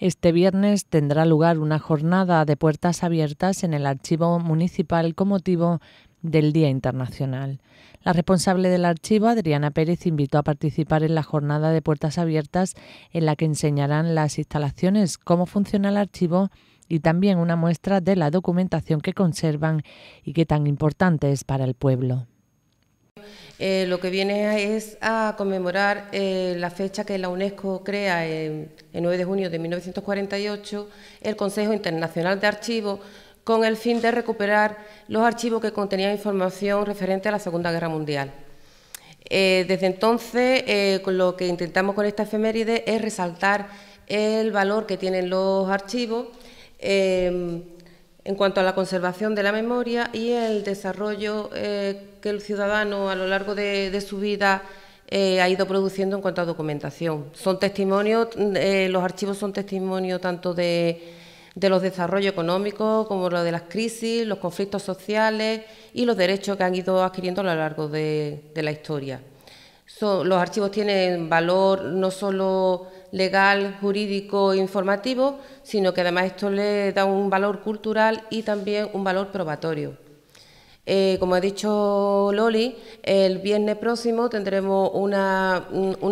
Este viernes tendrá lugar una jornada de puertas abiertas en el Archivo Municipal con motivo del Día Internacional. La responsable del archivo, Adriana Pérez, invitó a participar en la jornada de puertas abiertas en la que enseñarán las instalaciones, cómo funciona el archivo y también una muestra de la documentación que conservan y que tan importante es para el pueblo. Eh, lo que viene es a conmemorar eh, la fecha que la UNESCO crea el 9 de junio de 1948 el Consejo Internacional de Archivos con el fin de recuperar los archivos que contenían información referente a la Segunda Guerra Mundial. Eh, desde entonces, con lo que intentamos con esta efeméride es resaltar el valor que tienen los archivos en cuanto a la conservación de la memoria y el desarrollo eh, que el ciudadano a lo largo de, su vida eh, ha ido produciendo en cuanto a documentación. Son testimonios, eh, los archivos son testimonio tanto de, los desarrollos económicos como los de las crisis, los conflictos sociales y los derechos que han ido adquiriendo a lo largo de la historia los archivos tienen valor no solo legal, jurídico, informativo, sino que además esto le da un valor cultural y también un valor probatorio. Eh, como ha dicho Loli, el viernes próximo tendremos una,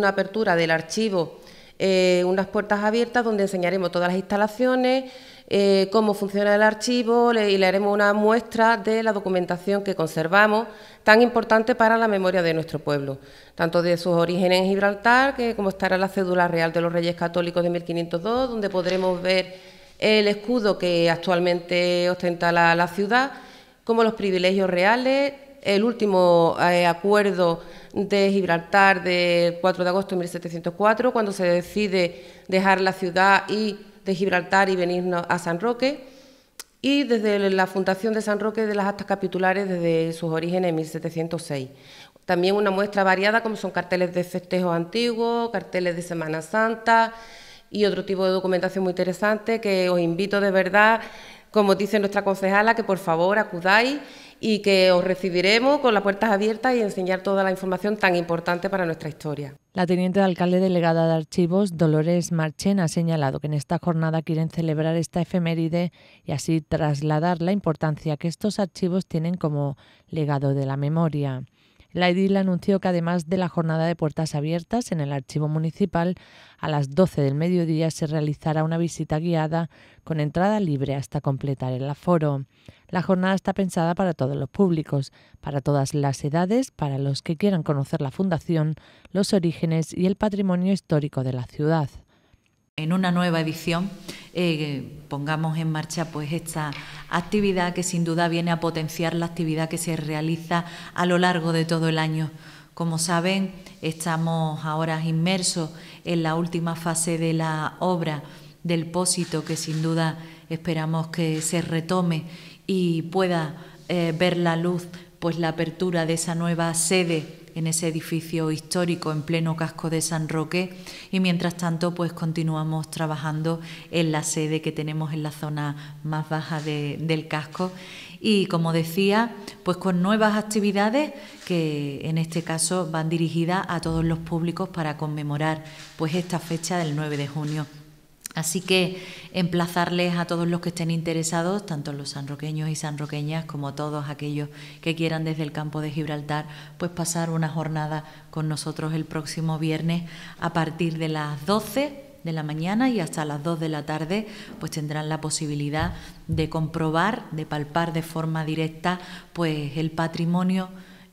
apertura del archivo, eh, unas puertas abiertas donde enseñaremos todas las instalaciones, eh, cómo funciona el archivo y le haremos una muestra de la documentación que conservamos, tan importante para la memoria de nuestro pueblo, tanto de sus orígenes en Gibraltar, que como estará la cédula real de los Reyes Católicos de 1502, donde podremos ver el escudo que actualmente ostenta la, ciudad, como los privilegios reales, el último eh, acuerdo de Gibraltar del 4 de agosto de 1704, cuando se decide dejar la ciudad y de Gibraltar y venirnos a San Roque. Y desde la fundación de San Roque de las actas capitulares desde sus orígenes en 1706. También una muestra variada como son carteles de festejos antiguos, carteles de Semana Santa y otro tipo de documentación muy interesante que os invito de verdad, como dice nuestra concejala, que por favor acudáis y que os recibiremos con las puertas abiertas y enseñar toda la información tan importante para nuestra historia. La teniente de alcalde delegada de archivos, Dolores Marchen, ha señalado que en esta jornada quieren celebrar esta efeméride y así trasladar la importancia que estos archivos tienen como legado de la memoria. La edil anunció que además de la jornada de puertas abiertas en el archivo municipal, a las 12 del mediodía se realizará una visita guiada con entrada libre hasta completar el aforo. La jornada está pensada para todos los públicos, para todas las edades, para los que quieran conocer la fundación, los orígenes y el patrimonio histórico de la ciudad. En una nueva edición eh, pongamos en marcha pues esta actividad que sin duda viene a potenciar la actividad que se realiza a lo largo de todo el año. Como saben, estamos ahora inmersos en la última fase de la obra del pósito que sin duda esperamos que se retome y pueda eh, ver la luz pues la apertura de esa nueva sede en ese edificio histórico en pleno casco de San Roque y mientras tanto pues continuamos trabajando en la sede que tenemos en la zona más baja del casco y como decía pues con nuevas actividades que en este caso van dirigidas a todos los públicos para conmemorar pues esta fecha del 9 de junio Así que emplazarles a todos los que estén interesados, tanto los sanroqueños y sanroqueñas como todos aquellos que quieran desde el campo de Gibraltar, pues pasar una jornada con nosotros el próximo viernes a partir de las 12 de la mañana y hasta las 2 de la tarde, pues tendrán la posibilidad de comprobar, de palpar de forma directa, pues el patrimonio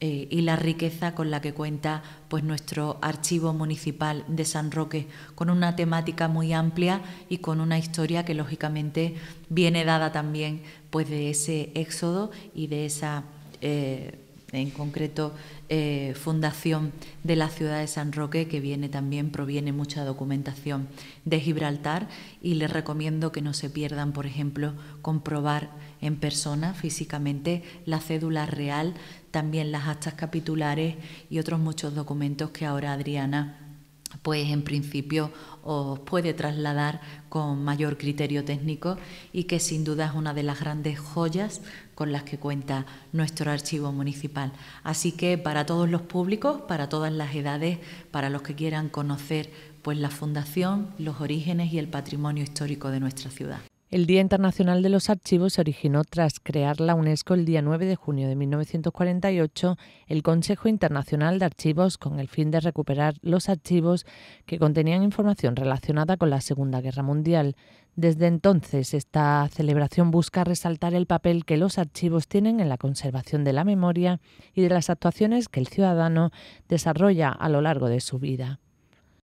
eh, y la riqueza con la que cuenta pues nuestro archivo municipal de San Roque, con una temática muy amplia y con una historia que lógicamente viene dada también pues de ese éxodo y de esa eh, este, en concreto eh, Fundación de la Ciudad de San Roque, que viene también, proviene mucha documentación de Gibraltar y les recomiendo que no se pierdan, por ejemplo, comprobar en persona, físicamente, la cédula real, también las actas capitulares y otros muchos documentos que ahora Adriana pues en principio os puede trasladar con mayor criterio técnico y que sin duda es una de las grandes joyas con las que cuenta nuestro archivo municipal. Así que para todos los públicos, para todas las edades, para los que quieran conocer pues la fundación, los orígenes y el patrimonio histórico de nuestra ciudad. El Día Internacional de los Archivos se originó tras crear la UNESCO el día 9 de junio de 1948 el Consejo Internacional de Archivos con el fin de recuperar los archivos que contenían información relacionada con la Segunda Guerra Mundial. Desde entonces, esta celebración busca resaltar el papel que los archivos tienen en la conservación de la memoria y de las actuaciones que el ciudadano desarrolla a lo largo de su vida.